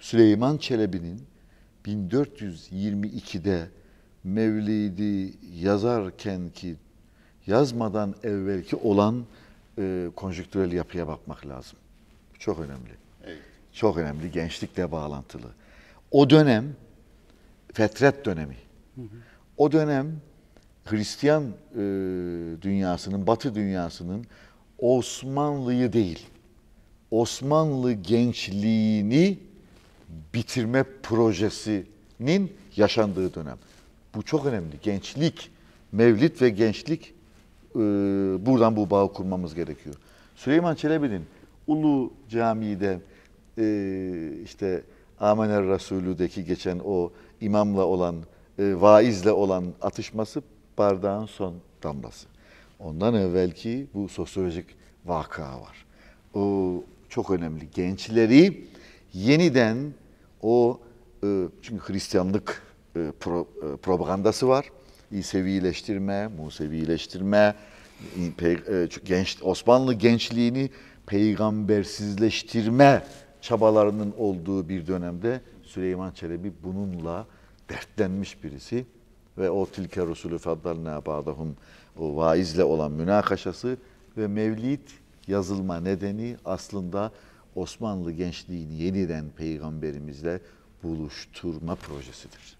Süleyman Çelebi'nin 1422'de Mevlid'i yazarken ki yazmadan evvelki olan e, konjüktürel yapıya bakmak lazım. Çok önemli. Evet. Çok önemli. Gençlikle bağlantılı. O dönem fetret dönemi. Hı hı. O dönem Hristiyan e, dünyasının, Batı dünyasının Osmanlı'yı değil, Osmanlı gençliğini bitirme projesinin yaşandığı dönem. Bu çok önemli. Gençlik, mevlit ve gençlik e, buradan bu bağı kurmamız gerekiyor. Süleyman Çelebi'nin Ulu Camii'de e, işte Amener Resulü'deki geçen o imamla olan, e, vaizle olan atışması bardağın son damlası. Ondan evvelki bu sosyolojik vaka var. O çok önemli. Gençleri yeniden o e, çünkü Hristiyanlık e, pro, e, propagandası var. İsevileştirme, Musevileştirme, genç Osmanlı gençliğini peygambersizleştirme çabalarının olduğu bir dönemde Süleyman Çelebi bununla dertlenmiş birisi ve o tilke rusulü faddalna ba'dahum o vaizle olan münakaşası ve mevlid yazılma nedeni aslında Osmanlı gençliğini yeniden peygamberimizle buluşturma projesidir.